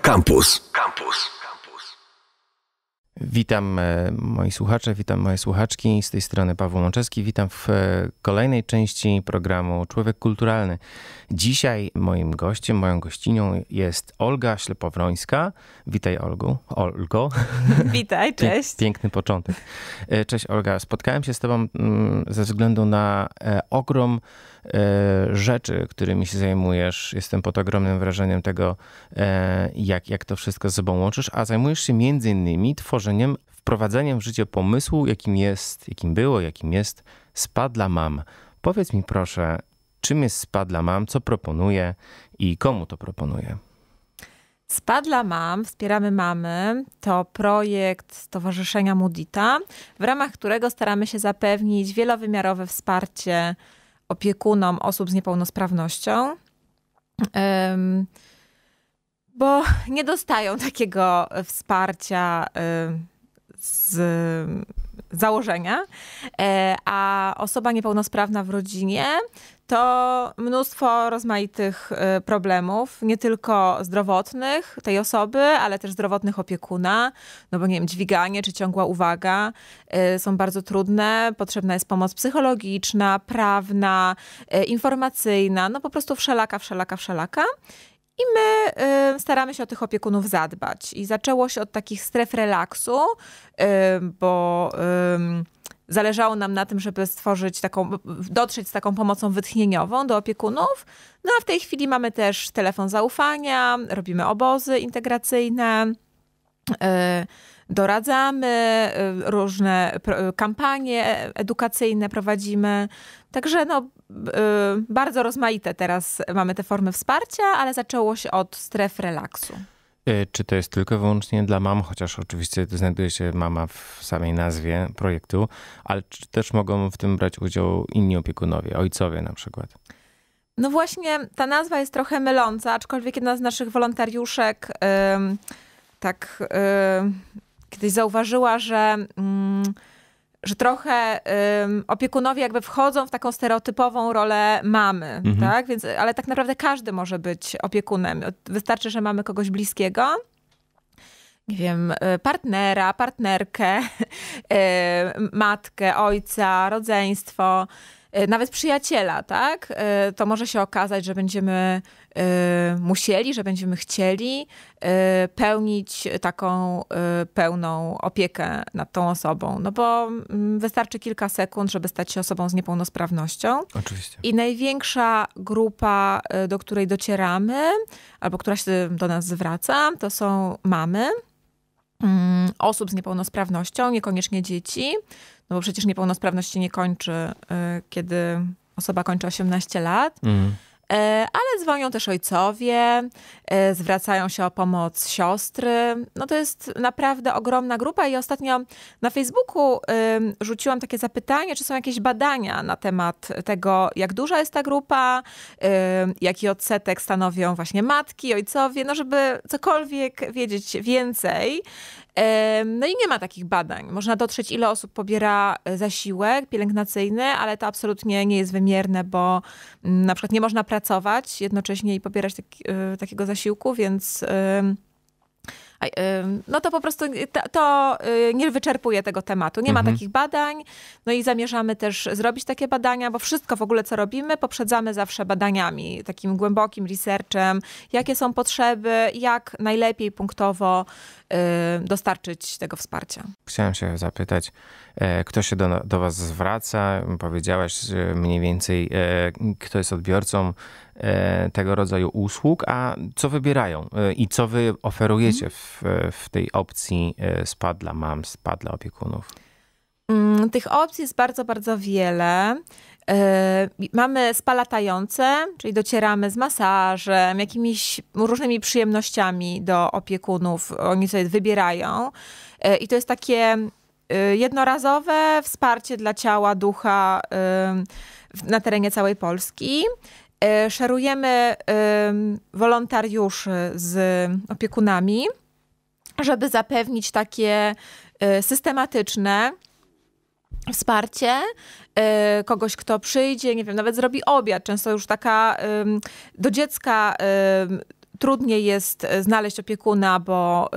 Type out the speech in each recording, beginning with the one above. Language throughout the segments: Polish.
Campus. Campus. Witam e, moi słuchacze, witam moje słuchaczki. Z tej strony Paweł Łączewski. Witam w e, kolejnej części programu Człowiek Kulturalny. Dzisiaj moim gościem, moją gościnią jest Olga Ślepowrońska. Witaj Olgu. Olgo. Witaj, cześć. Piękny początek. E, cześć Olga. Spotkałem się z tobą mm, ze względu na ogrom E, rzeczy, którymi się zajmujesz. Jestem pod ogromnym wrażeniem tego, e, jak, jak to wszystko ze sobą łączysz, a zajmujesz się między innymi tworzeniem, wprowadzeniem w życie pomysłu, jakim jest, jakim było, jakim jest Spadla dla mam. Powiedz mi proszę, czym jest Spadla dla mam, co proponuje i komu to proponuje? Spadla dla mam, wspieramy mamy, to projekt Stowarzyszenia Mudita, w ramach którego staramy się zapewnić wielowymiarowe wsparcie opiekunom osób z niepełnosprawnością, bo nie dostają takiego wsparcia z założenia, e, a osoba niepełnosprawna w rodzinie to mnóstwo rozmaitych e, problemów, nie tylko zdrowotnych tej osoby, ale też zdrowotnych opiekuna, no bo nie wiem, dźwiganie czy ciągła uwaga e, są bardzo trudne, potrzebna jest pomoc psychologiczna, prawna, informacyjna, no po prostu wszelaka, wszelaka, wszelaka. I my y, staramy się o tych opiekunów zadbać. I zaczęło się od takich stref relaksu, y, bo y, zależało nam na tym, żeby stworzyć taką, dotrzeć z taką pomocą wytchnieniową do opiekunów. No a w tej chwili mamy też telefon zaufania, robimy obozy integracyjne y, doradzamy, y, różne y, kampanie edukacyjne prowadzimy. Także no, y, bardzo rozmaite teraz mamy te formy wsparcia, ale zaczęło się od stref relaksu. Czy to jest tylko i wyłącznie dla mam, chociaż oczywiście znajduje się mama w samej nazwie projektu, ale czy też mogą w tym brać udział inni opiekunowie, ojcowie na przykład? No właśnie, ta nazwa jest trochę myląca, aczkolwiek jedna z naszych wolontariuszek yy, tak. Yy, kiedyś zauważyła, że, mm, że trochę opiekunowie jakby wchodzą w taką stereotypową rolę mamy, mhm. tak? Więc, ale tak naprawdę każdy może być opiekunem. Wystarczy, że mamy kogoś bliskiego nie wiem, y, partnera, partnerkę, y, matkę, ojca, rodzeństwo, y, nawet przyjaciela, tak? To może się okazać, że będziemy Y, musieli, że będziemy chcieli y, pełnić taką y, pełną opiekę nad tą osobą. No bo mm, wystarczy kilka sekund, żeby stać się osobą z niepełnosprawnością. Oczywiście. I największa grupa, do której docieramy, albo która się do nas zwraca, to są mamy mm, osób z niepełnosprawnością, niekoniecznie dzieci, no bo przecież niepełnosprawność się nie kończy, kiedy osoba kończy 18 lat. Mm. E, ale dzwonią też ojcowie, e, zwracają się o pomoc siostry. No to jest naprawdę ogromna grupa i ostatnio na Facebooku rzuciłam takie zapytanie, czy są jakieś badania na temat tego, jak duża jest ta grupa, jaki odsetek stanowią właśnie matki, ojcowie, no żeby cokolwiek wiedzieć więcej. No i nie ma takich badań. Można dotrzeć, ile osób pobiera e, zasiłek pielęgnacyjny, ale to absolutnie nie jest wymierne, bo mm, na przykład nie można pracować jednocześnie i pobierać taki, e, takiego zasiłku, więc no to po prostu y, to, to y, nie wyczerpuje tego tematu. Nie ma mhm. takich badań, no i zamierzamy też zrobić takie badania, bo wszystko w ogóle, co robimy, poprzedzamy zawsze badaniami, takim głębokim researchem, jakie są potrzeby, jak najlepiej punktowo y, dostarczyć tego wsparcia. Chciałem się zapytać, e, kto się do, do Was zwraca? Powiedziałaś mniej więcej, e, kto jest odbiorcą E, tego rodzaju usług, a co wybierają e, i co wy oferujecie w, w tej opcji e, spa dla mam, spa dla opiekunów? Mm, tych opcji jest bardzo, bardzo wiele. Mamy spalatające, czyli docieramy z masażem, jakimiś różnymi przyjemnościami do opiekunów. Oni sobie wybierają. I to jest takie jednorazowe wsparcie dla ciała, ducha na terenie całej Polski. E, Szerujemy wolontariuszy z opiekunami, żeby zapewnić takie e, systematyczne wsparcie e, kogoś, kto przyjdzie, nie wiem, nawet zrobi obiad. Często już taka do dziecka trudniej jest znaleźć opiekuna, bo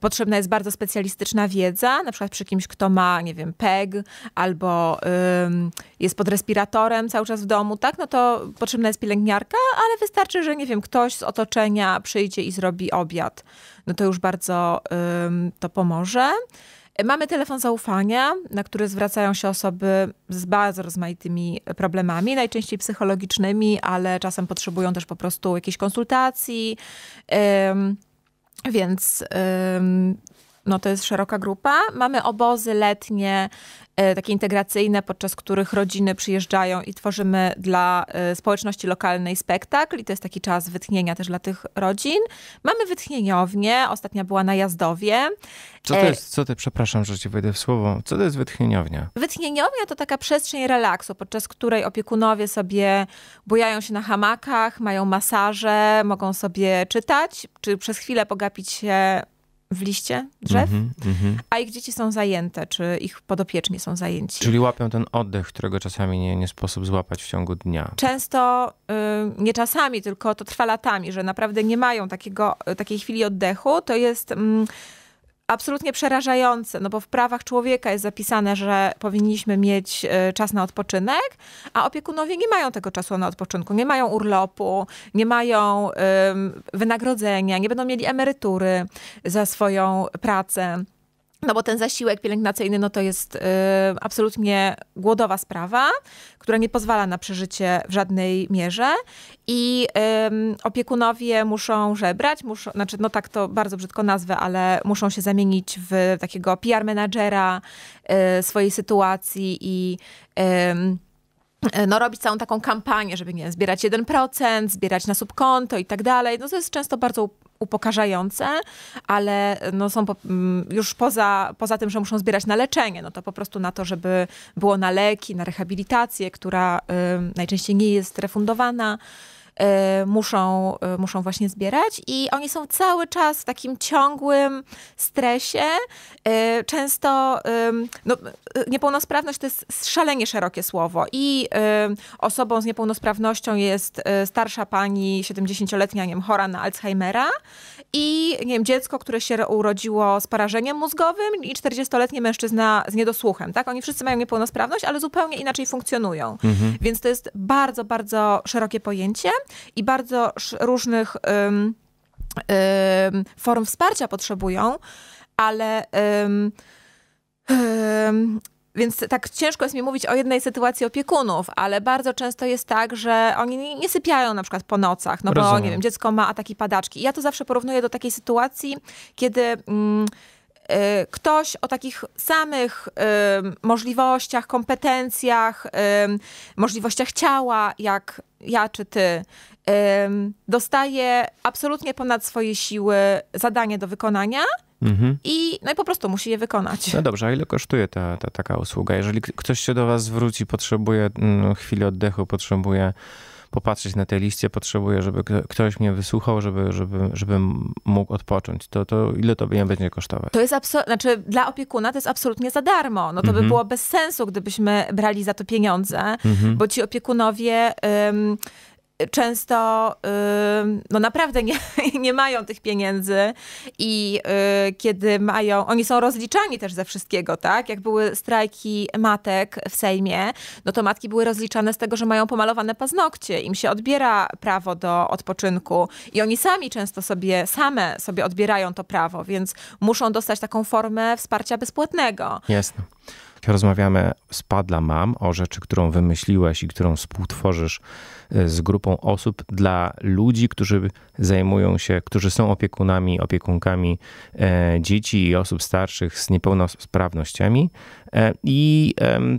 potrzebna jest bardzo specjalistyczna wiedza, na przykład przy kimś, kto ma, nie wiem, PEG albo ym, jest pod respiratorem cały czas w domu, tak, no to potrzebna jest pielęgniarka, ale wystarczy, że, nie wiem, ktoś z otoczenia przyjdzie i zrobi obiad. No to już bardzo ym, to pomoże. Mamy telefon zaufania, na który zwracają się osoby z bardzo rozmaitymi problemami, najczęściej psychologicznymi, ale czasem potrzebują też po prostu jakiejś konsultacji. Więc no to jest szeroka grupa. Mamy obozy letnie, e, takie integracyjne, podczas których rodziny przyjeżdżają i tworzymy dla e, społeczności lokalnej spektakl i to jest taki czas wytchnienia też dla tych rodzin. Mamy wytchnieniownię, ostatnia była na Jazdowie. Co to e, jest, co ty, przepraszam, że ci wejdę w słowo, co to jest wytchnieniownia? Wytchnieniownia to taka przestrzeń relaksu, podczas której opiekunowie sobie bujają się na hamakach, mają masaże, mogą sobie czytać, czy przez chwilę pogapić się w liście drzew, mm -hmm, mm -hmm. a ich dzieci są zajęte, czy ich podopieczni są zajęci. Czyli łapią ten oddech, którego czasami nie, nie sposób złapać w ciągu dnia. Często, y, nie czasami, tylko to trwa latami, że naprawdę nie mają takiego, takiej chwili oddechu. To jest... Mm, absolutnie przerażające, no bo w prawach człowieka jest zapisane, że powinniśmy mieć e, czas na odpoczynek, a opiekunowie nie mają tego czasu na odpoczynku, nie mają urlopu, nie mają um, wynagrodzenia, nie będą mieli emerytury za swoją pracę. No bo ten zasiłek pielęgnacyjny no to jest y, absolutnie głodowa sprawa, która nie pozwala na przeżycie w żadnej mierze i y, opiekunowie muszą żebrać, muszą, znaczy no tak to bardzo brzydko nazwę, ale muszą się zamienić w takiego PR menadżera y, swojej sytuacji i y, no, robić całą taką kampanię, żeby nie zbierać 1%, zbierać na subkonto i tak dalej. No to jest często bardzo upokarzające, ale no są po, mm, już poza, poza tym, że muszą zbierać na leczenie, no to po prostu na to, żeby było na leki, na rehabilitację, która y, najczęściej nie jest refundowana. Y, muszą, y, muszą właśnie zbierać i oni są cały czas w takim ciągłym stresie. Y, często no, niepełnosprawność to jest szalenie szerokie słowo i osobą z niepełnosprawnością jest starsza pani, 70-letnia, nie wiem, chora na Alzheimera i nie wiem, dziecko, które się urodziło z porażeniem mózgowym i 40-letni mężczyzna z niedosłuchem, tak? Oni wszyscy mają niepełnosprawność, ale zupełnie inaczej funkcjonują. Mhm. Więc to jest bardzo, bardzo szerokie pojęcie i bardzo różnych um, um, form wsparcia potrzebują, ale um, więc tak ciężko jest mi mówić o jednej sytuacji opiekunów, ale bardzo często jest tak, że oni nie sypiają na przykład po nocach, no bo nie wiem, dziecko ma ataki padaczki. I ja to zawsze porównuję do takiej sytuacji, kiedy. Mm, Y, ktoś o takich samych y, możliwościach, kompetencjach, y, możliwościach ciała, jak ja czy ty, dostaje absolutnie ponad swoje siły zadanie do wykonania. Mhm. I, no i po prostu musi je wykonać. No dobrze, a ile kosztuje ta, ta taka usługa? Jeżeli ktoś się do was zwróci, potrzebuje mm, chwili oddechu, potrzebuje popatrzeć na tej liście, potrzebuję, żeby ktoś mnie wysłuchał, żeby, żeby, żebym mógł odpocząć, to, to ile to będzie kosztować? To jest absolutnie, znaczy dla opiekuna to jest absolutnie za darmo. No to mhm. by było bez sensu, gdybyśmy brali za to pieniądze, mhm. bo ci opiekunowie często no naprawdę nie, nie mają tych pieniędzy i y, kiedy mają, oni są rozliczani też ze wszystkiego, tak? Jak były strajki matek w Sejmie, no to matki były rozliczane z tego, że mają pomalowane paznokcie, im się odbiera prawo do odpoczynku i oni sami często sobie, same sobie odbierają to prawo, więc muszą dostać taką formę wsparcia bezpłatnego. Jasne. Rozmawiamy z Padla Mam o rzeczy, którą wymyśliłeś i którą współtworzysz y, z grupą osób dla ludzi, którzy zajmują się, którzy są opiekunami, opiekunkami e, dzieci i osób starszych z niepełnosprawnościami E, i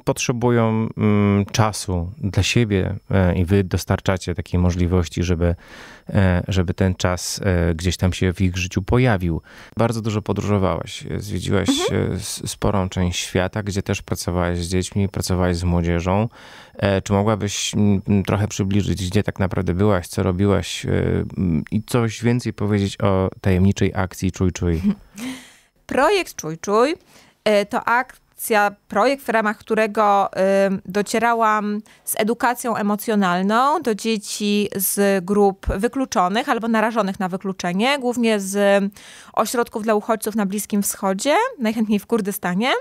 potrzebują mm, czasu dla siebie e, i wy dostarczacie takiej możliwości, żeby, e, żeby ten czas gdzieś tam się w ich życiu pojawił. Bardzo dużo podróżowałaś, zwiedziłaś mhm. sporą część świata, gdzie też pracowałaś z dziećmi, pracowałaś z młodzieżą. Czy mogłabyś mm, trochę przybliżyć, gdzie tak naprawdę byłaś, co robiłaś i coś więcej powiedzieć o tajemniczej akcji Czuj Czuj? Projekt Czuj Czuj to akt akcja, projekt, w ramach którego docierałam z edukacją emocjonalną do dzieci z grup wykluczonych albo narażonych na wykluczenie, głównie z ośrodków dla uchodźców na Bliskim Wschodzie, najchętniej w Kurdystanie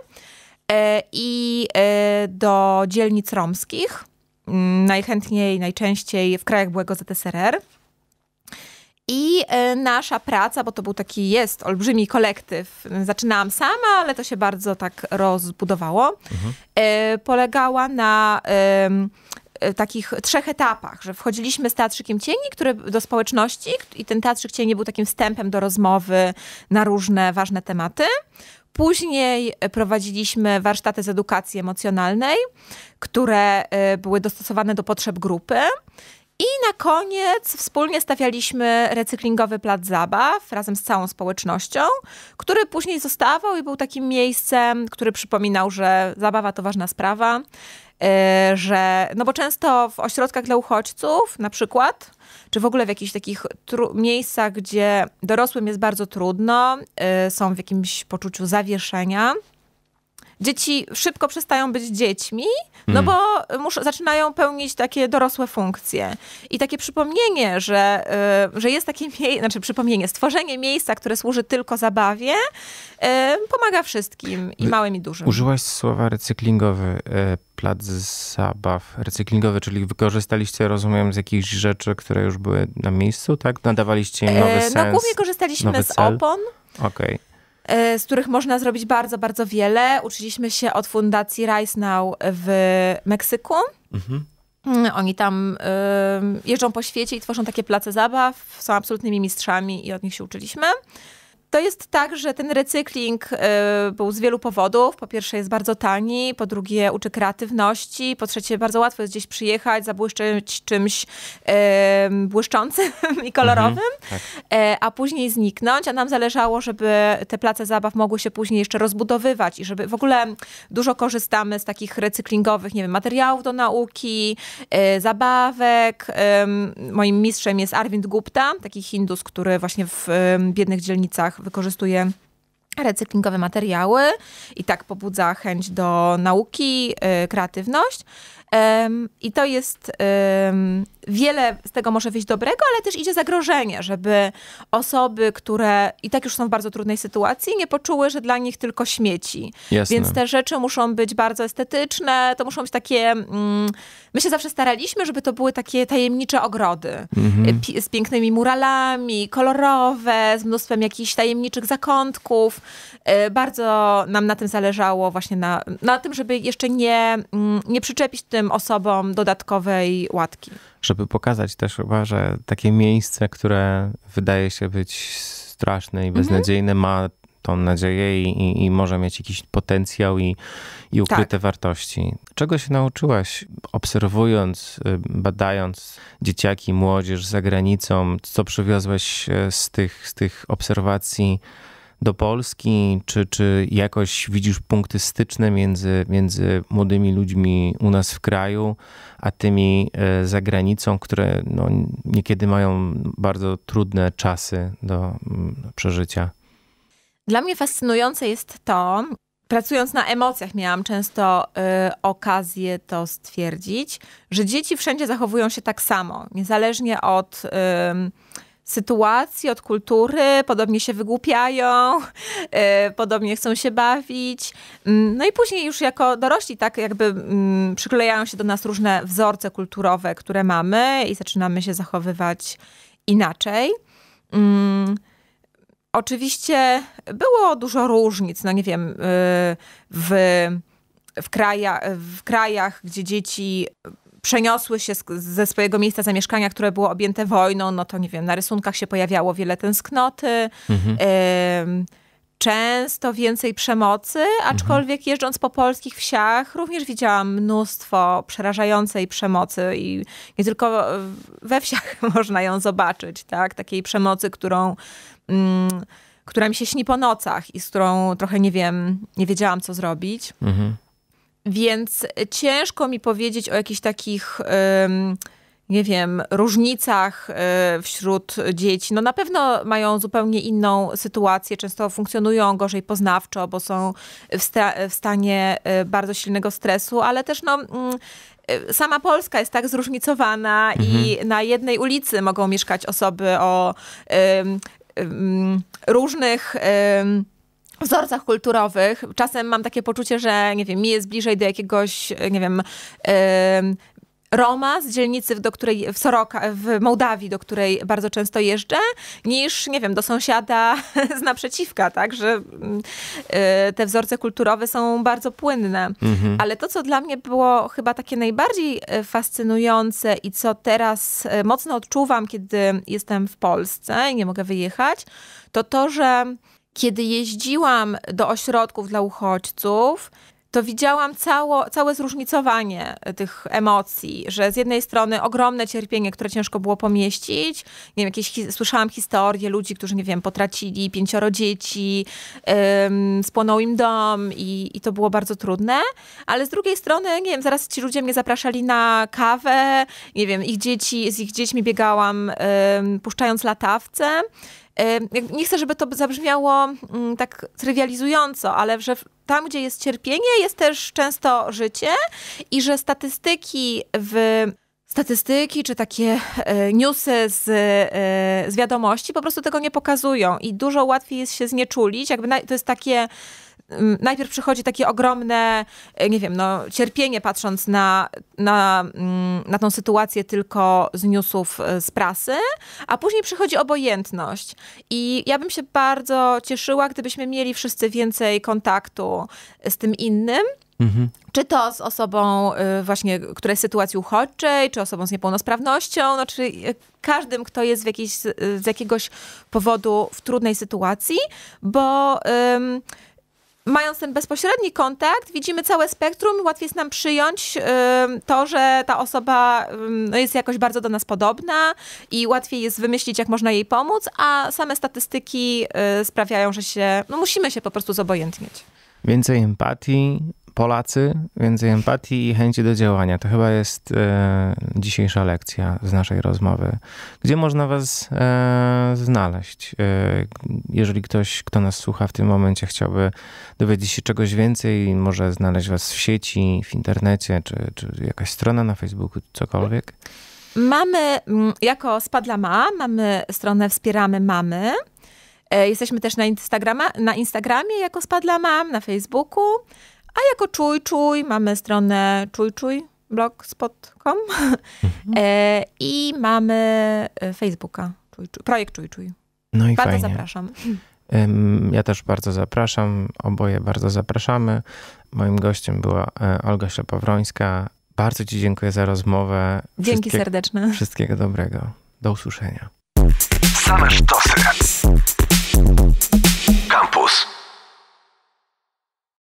e, i e, do dzielnic romskich, najchętniej, najczęściej w krajach byłego ZSRR. I e, nasza praca, bo to był taki, jest olbrzymi kolektyw, zaczynałam sama, ale to się bardzo tak rozbudowało, mhm. E, polegała na e, takich trzech etapach, że wchodziliśmy z Teatrzykiem Cieni który, do społeczności i ten Teatrzyk Cieni był takim wstępem do rozmowy na różne ważne tematy. Później prowadziliśmy warsztaty z edukacji emocjonalnej, które były dostosowane do potrzeb grupy. I na koniec wspólnie stawialiśmy recyklingowy plac zabaw razem z całą społecznością, który później zostawał i był takim miejscem, który przypominał, że zabawa to ważna sprawa. Yy, że, no bo często w ośrodkach dla uchodźców na przykład, czy w ogóle w jakichś takich miejscach, gdzie dorosłym jest bardzo trudno, yy, są w jakimś poczuciu zawieszenia, dzieci szybko przestają być dziećmi, no hmm. bo muszą, zaczynają pełnić takie dorosłe funkcje. I takie przypomnienie, że, y, że jest takie miejsce, znaczy przypomnienie, stworzenie miejsca, które służy tylko zabawie, y, pomaga wszystkim, i małym, i dużym. Użyłaś słowa recyklingowy e, plac zabaw recyklingowy, czyli wykorzystaliście, rozumiem, z jakichś rzeczy, które już były na miejscu, tak? Nadawaliście im e, nowy e, sens, No głównie korzystaliśmy z cel. opon. Okej. Okay. E, z których można zrobić bardzo, bardzo wiele. Uczyliśmy się od fundacji Rise Now w Meksyku. Mhm. Mm, oni tam e, jeżdżą po świecie i tworzą takie place zabaw, są absolutnymi mistrzami i od nich się uczyliśmy to jest tak, że ten recykling e, był z wielu powodów. Po pierwsze jest bardzo tani, po drugie uczy kreatywności, po trzecie bardzo łatwo jest gdzieś przyjechać, zabłyszczeć czymś e, błyszczącym i kolorowym, mhm, tak. E, a później zniknąć, a nam zależało, żeby te place zabaw mogły się później jeszcze rozbudowywać i żeby w ogóle dużo korzystamy z takich recyklingowych, nie wiem, materiałów do nauki, zabawek. Moim mistrzem jest Arvind Gupta, taki Hindus, który właśnie w biednych dzielnicach wykorzystuje recyklingowe materiały i tak pobudza chęć do nauki, y, kreatywność. I to jest wiele z tego może wyjść dobrego, ale też idzie zagrożenie, żeby osoby, które i tak już są w bardzo trudnej sytuacji, nie poczuły, że dla nich tylko śmieci. Jasne. Więc te rzeczy muszą być bardzo estetyczne, to muszą być takie. Mm, my się zawsze staraliśmy, żeby to były takie tajemnicze ogrody mhm. E, z pięknymi muralami, kolorowe, z mnóstwem jakichś tajemniczych zakątków. E, bardzo nam na tym zależało, właśnie na, na tym, żeby jeszcze nie, mm, nie przyczepić tym osobom dodatkowej łatki żeby pokazać też że takie miejsce, które wydaje się być straszne i mhm. beznadziejne, mhm. ma tą nadzieję i, i, i, może mieć jakiś potencjał i, i ukryte tak. wartości. Czego się nauczyłaś, obserwując, y, badając dzieciaki, młodzież za granicą? Co przywiozłeś y, z tych, z tych obserwacji? do Polski, czy, czy jakoś widzisz punkty styczne między, między młodymi ludźmi u nas w kraju, a tymi e, za granicą, które no, niekiedy mają bardzo trudne czasy mm, do przeżycia? Dla mnie fascynujące jest to, pracując na emocjach, miałam często y, okazję to stwierdzić, że dzieci wszędzie zachowują się tak samo, niezależnie od. Y, sytuacji, od kultury, podobnie się wygłupiają, e, podobnie chcą się bawić. Mm, no i później już jako dorośli tak jakby mm, przyklejają się do nas różne wzorce kulturowe, które mamy i zaczynamy się zachowywać inaczej. Mm, oczywiście było dużo różnic, no nie wiem, y, w, w, kraja, w krajach, gdzie dzieci przeniosły się z, ze swojego miejsca zamieszkania, które było objęte wojną, no to nie wiem, na rysunkach się pojawiało wiele tęsknoty, mhm. y, często więcej przemocy, mhm. aczkolwiek jeżdżąc po polskich wsiach również widziałam mnóstwo przerażającej przemocy i nie tylko we wsiach można ją zobaczyć, tak? Takiej przemocy, którą... Mm, która mi się śni po nocach i z którą trochę nie wiem, nie wiedziałam co zrobić. Mhm. Więc ciężko mi powiedzieć o jakichś takich, nie wiem, różnicach e, wśród dzieci. No na pewno mają zupełnie inną sytuację, często funkcjonują gorzej poznawczo, bo są w, sta w stanie e, bardzo silnego stresu, ale też no mm, e, sama Polska jest tak zróżnicowana mhm. i na jednej ulicy mogą mieszkać osoby o różnych wzorcach kulturowych. Czasem mam takie poczucie, że nie wiem, mi jest bliżej do jakiegoś, nie wiem, Roma z dzielnicy, do której w Soroka, w Mołdawii, do której bardzo często jeżdżę, niż, nie wiem, do sąsiada z naprzeciwka, tak, że mm, e, te wzorce kulturowe są bardzo płynne. Mhm. Ale to, co dla mnie było chyba takie najbardziej e, fascynujące i co teraz e, mocno odczuwam, kiedy jestem w Polsce i nie mogę wyjechać, to to, że kiedy jeździłam do ośrodków dla uchodźców, to widziałam cało, całe zróżnicowanie e, tych emocji, że z jednej strony ogromne cierpienie, które ciężko było pomieścić, nie wiem, jakieś hi słyszałam historie ludzi, którzy, nie wiem, potracili pięcioro dzieci, ym, spłonął im dom i, i to było bardzo trudne, ale z drugiej strony, nie wiem, zaraz ci ludzie mnie zapraszali na kawę, nie wiem, ich dzieci, z ich dziećmi biegałam, ym, puszczając latawce, nie chcę, żeby to zabrzmiało mm, tak trywializująco, ale że tam, gdzie jest cierpienie, jest też często życie i że statystyki w statystyki czy takie e, newsy z, e, z wiadomości po prostu tego nie pokazują i dużo łatwiej jest się znieczulić. Jakby to jest takie najpierw przychodzi takie ogromne, e, nie wiem, no, cierpienie patrząc na, na, mm, na tą sytuację tylko z newsów e, z prasy, a później przychodzi obojętność. I ja bym się bardzo cieszyła, gdybyśmy mieli wszyscy więcej kontaktu e, z tym innym. Mhm. Czy to z osobą właśnie, która jest w sytuacji uchodźczej, czy osobą z niepełnosprawnością, no, czy każdym, kto jest w jakiejś, z jakiegoś powodu w trudnej sytuacji, bo mając ten bezpośredni kontakt, widzimy całe spektrum i łatwiej jest nam przyjąć y, to, że ta osoba no, jest jakoś bardzo do nas podobna i łatwiej jest wymyślić, jak można jej pomóc, a same statystyki y, sprawiają, że się, no musimy się po prostu zobojętnieć. Więcej empatii, Polacy, więcej empatii i chęci do działania. To chyba jest e, dzisiejsza lekcja z naszej rozmowy. Gdzie można Was e, znaleźć? E, jeżeli ktoś, kto nas słucha w tym momencie, chciałby dowiedzieć się czegoś więcej, może znaleźć Was w sieci, w internecie, czy, czy jakaś strona na Facebooku, cokolwiek. Mamy, mm, jako Spadla Ma, mamy stronę Wspieramy Mamy. E, jesteśmy też na, Instagrama, na Instagramie jako Spadla Mam, na Facebooku. A jako Czuj Czuj mamy stronę Czuj Czuj blogspot.com mhm. e, i mamy e, Facebooka, czuj, czuj, projekt Czuj Czuj. No i bardzo fajnie. zapraszam. Ja też bardzo zapraszam, oboje bardzo zapraszamy. Moim gościem była e, Olga Ślepowrońska. Bardzo Ci dziękuję za rozmowę. Dzięki serdeczne. Wszystkiego dobrego. Do usłyszenia. Same sztosy. Campus.